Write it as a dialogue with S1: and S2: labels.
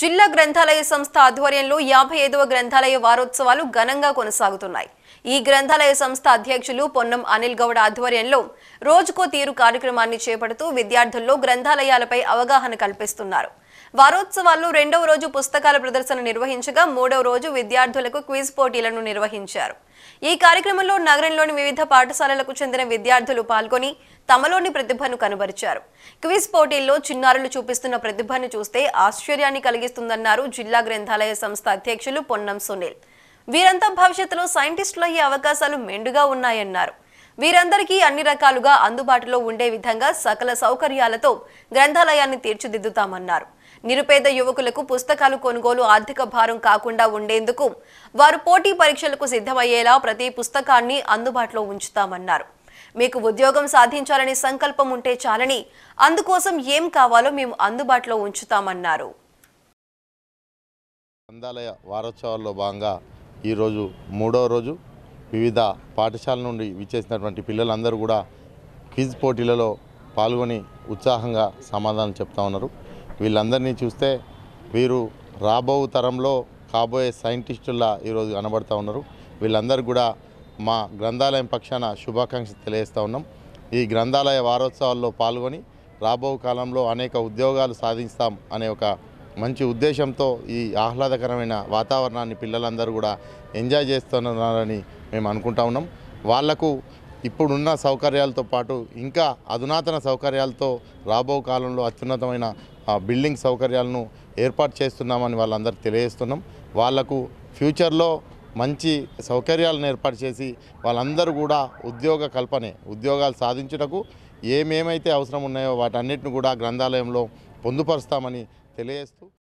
S1: జిల్లా గ్రంథాలయ సంస్థ ఆధ్వర్యంలో యాభై ఐదవ గ్రంథాలయ వారోత్సవాలు ఘనంగా కొనసాగుతున్నాయి ఈ గ్రంథాలయ సంస్థ అధ్యక్షులు పొన్నం అనిల్ గౌడ్ ఆధ్వర్యంలో రోజుకో తీరు కార్యక్రమాన్ని చేపడుతూ విద్యార్థుల్లో గ్రంథాలయాలపై అవగాహన కల్పిస్తున్నారు వారోత్సవాల్లో రెండవ రోజు పుస్తకాల ప్రదర్శన నిర్వహించగా మూడవ రోజు విద్యార్థులకు క్విజ్ పోటీలను నిర్వహించారు ఈ కార్యక్రమంలో నగరంలోని వివిధ పాఠశాలలకు చెందిన విద్యార్థులు పాల్గొని తమలోని ప్రతిభను కనబరిచారు క్విజ్ పోటీల్లో చిన్నారులు చూపిస్తున్న ప్రతిభను చూస్తే ఆశ్చర్యాన్ని కలిగిస్తుందన్నారు జిల్లా గ్రంథాలయ సంస్థ అధ్యక్షులు పొన్నం సునీల్ వీరంతా భవిష్యత్తులో సైంటిస్టులు అయ్యే అవకాశాలు మెండుగా ఉన్నాయన్నారు వీరందరికీ అన్ని రకాలుగా అందుబాటులో ఉండే విధంగా సకల సౌకర్యాలతో గ్రంథాలయాన్ని తీర్చిదిద్దుతామన్నారు నిరుపేద యువకులకు పుస్తకాలు కొనుగోలు ఆర్థిక భారం కాకుండా ఉండేందుకు వారు పోటీ పరీక్షలకు సిద్ధమయ్యేలా ప్రతి పుస్తకాన్ని అందుబాటులో ఉంచుతామన్నారు మీకు ఉద్యోగం సాధించాలనే సంకల్పం ఉంటే చాలని అందుకోసం ఏం కావాలో మేము అందుబాటులో ఉంచుతామన్నారు
S2: గ్రంథాలయ వారోత్సవాల్లో భాగంగా ఈరోజు మూడో రోజు వివిధ పాఠశాల నుండి విచ్చేసినటువంటి పిల్లలందరూ కూడా క్విజ్ పోటీలలో పాల్గొని ఉత్సాహంగా సమాధానం చెప్తా ఉన్నారు వీళ్ళందరినీ చూస్తే వీరు రాబో తరంలో కాబోయే సైంటిస్టుల్లా ఈరోజు కనబడుతూ ఉన్నారు వీళ్ళందరూ కూడా మా గ్రంథాలయం పక్షాన శుభాకాంక్షలు తెలియజేస్తూ ఉన్నాం ఈ గ్రంథాలయ వారోత్సవాల్లో పాల్గొని రాబో కాలంలో అనేక ఉద్యోగాలు సాధిస్తాం అనే ఒక మంచి ఉద్దేశంతో ఈ ఆహ్లాదకరమైన వాతావరణాన్ని పిల్లలందరూ కూడా ఎంజాయ్ చేస్తున్నారని మేము అనుకుంటా ఉన్నాం వాళ్లకు ఇప్పుడున్న సౌకర్యాలతో పాటు ఇంకా అధునాతన సౌకర్యాలతో రాబో కాలంలో అత్యున్నతమైన బిల్డింగ్ సౌకర్యాలను ఏర్పాటు చేస్తున్నామని వాళ్ళందరూ తెలియజేస్తున్నాం వాళ్లకు ఫ్యూచర్లో మంచి సౌకర్యాలను ఏర్పాటు చేసి వాళ్ళందరూ కూడా ఉద్యోగ కల్పనే ఉద్యోగాలు సాధించుటకు ఏమేమైతే అవసరం ఉన్నాయో వాటన్నిటిని కూడా గ్రంథాలయంలో పొందుపరుస్తామని te lees tú?